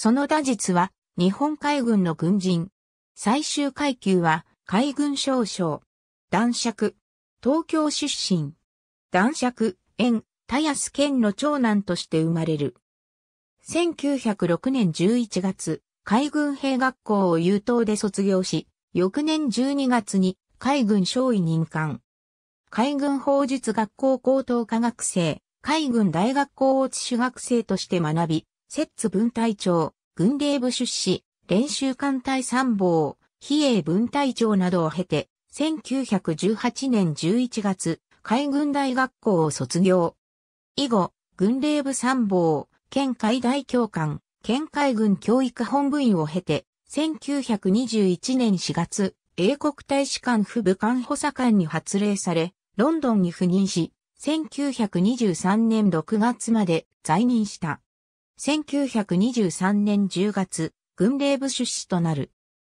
その打実は、日本海軍の軍人。最終階級は、海軍少将。男爵。東京出身。男爵、縁、田安県の長男として生まれる。1906年11月、海軍兵学校を優等で卒業し、翌年12月に海軍少尉任官。海軍法術学校高等科学生、海軍大学校を地主学生として学び、摂津分隊長、軍令部出資、練習艦隊参謀、比叡分隊長などを経て、1918年11月、海軍大学校を卒業。以後、軍令部参謀、県海大教官、県海軍教育本部員を経て、1921年4月、英国大使館副武官補佐官に発令され、ロンドンに赴任し、1923年6月まで在任した。1923年10月、軍令部出資となる。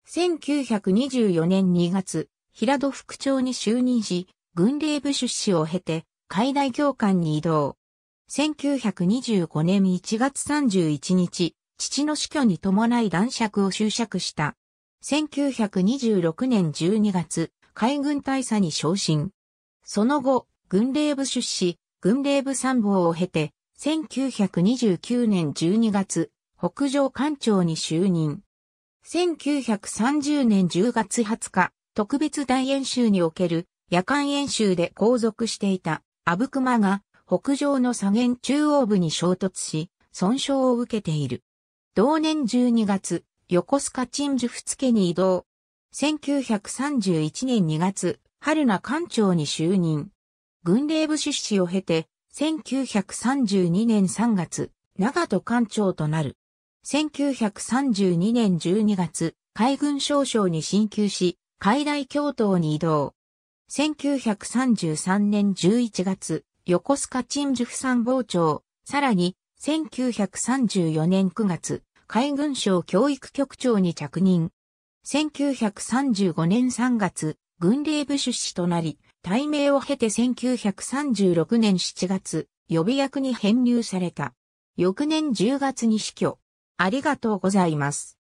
1924年2月、平戸副長に就任し、軍令部出資を経て、海大教官に移動。1925年1月31日、父の死去に伴い男爵を就職した。1926年12月、海軍大佐に昇進。その後、軍令部出資、軍令部参謀を経て、1929年12月、北上艦長に就任。1930年10月20日、特別大演習における夜間演習で後続していた阿武隈が北上の左舷中央部に衝突し、損傷を受けている。同年12月、横須賀鎮守府付に移動。1931年2月、春名艦長に就任。軍令部出資を経て、1932年3月、長戸艦長となる。1932年12月、海軍少将に進級し、海大教頭に移動。1933年11月、横須賀鎮守府参謀長、さらに、1934年9月、海軍省教育局長に着任。1935年3月、軍令部出資となり、大名を経て1936年7月、予備役に編入された。翌年10月に死去。ありがとうございます。